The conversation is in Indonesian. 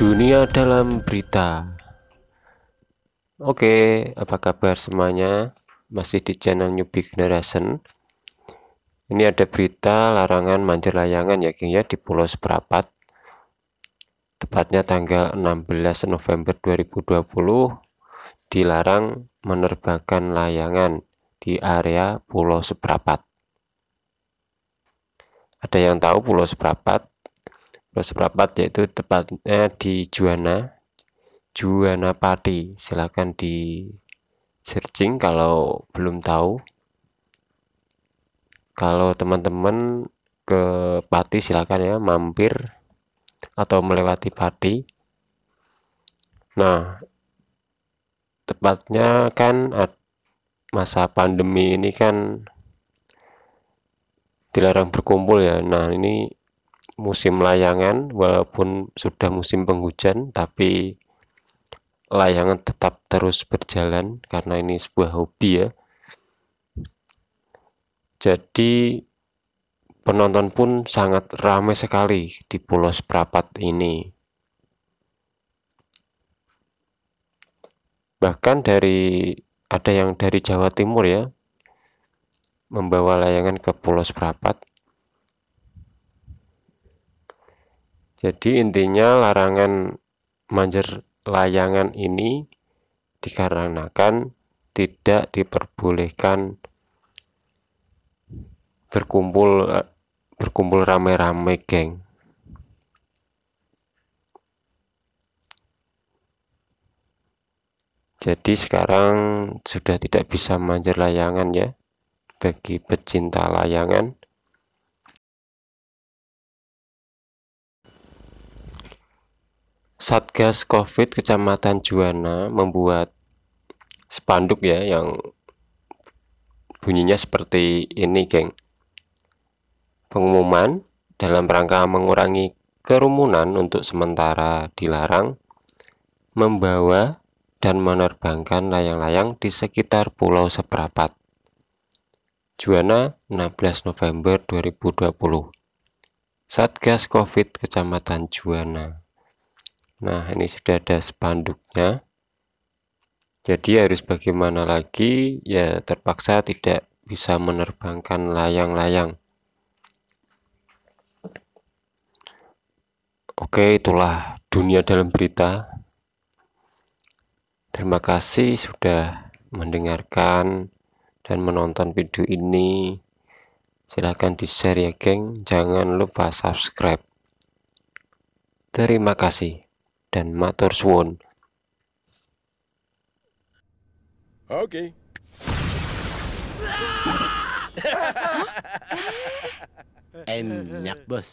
Dunia dalam berita. Oke, apa kabar semuanya? Masih di channel Newbie Generation. Ini ada berita larangan mancing layangan ya, ya di Pulau Seperapat. Tepatnya tanggal 16 November 2020 dilarang menerbangkan layangan di area Pulau Seperapat. Ada yang tahu Pulau Seperapat? dua seperempat yaitu tepatnya eh, di Juana, Juana Pati silahkan di searching kalau belum tahu kalau teman-teman ke Pati silahkan ya mampir atau melewati Pati nah tepatnya kan masa pandemi ini kan dilarang berkumpul ya nah ini musim layangan walaupun sudah musim penghujan tapi layangan tetap terus berjalan karena ini sebuah hobi ya jadi penonton pun sangat ramai sekali di Pulau Seprapat ini bahkan dari ada yang dari Jawa Timur ya membawa layangan ke Pulau Seprapat Jadi intinya larangan manjer layangan ini dikarenakan tidak diperbolehkan berkumpul berkumpul rame-rame geng jadi sekarang sudah tidak bisa manjer layangan ya bagi pecinta layangan Satgas Covid Kecamatan Juwana membuat spanduk ya yang bunyinya seperti ini, geng. Pengumuman dalam rangka mengurangi kerumunan untuk sementara dilarang membawa dan menerbangkan layang-layang di sekitar Pulau Seperapat. Juwana 16 November 2020 Satgas Covid Kecamatan Juwana Nah, ini sudah ada spanduknya. Jadi harus bagaimana lagi? Ya terpaksa tidak bisa menerbangkan layang-layang. Oke, itulah dunia dalam berita. Terima kasih sudah mendengarkan dan menonton video ini. Silahkan di-share ya, geng. Jangan lupa subscribe. Terima kasih dan matur suwun. Oke. Okay. Enak, Bos.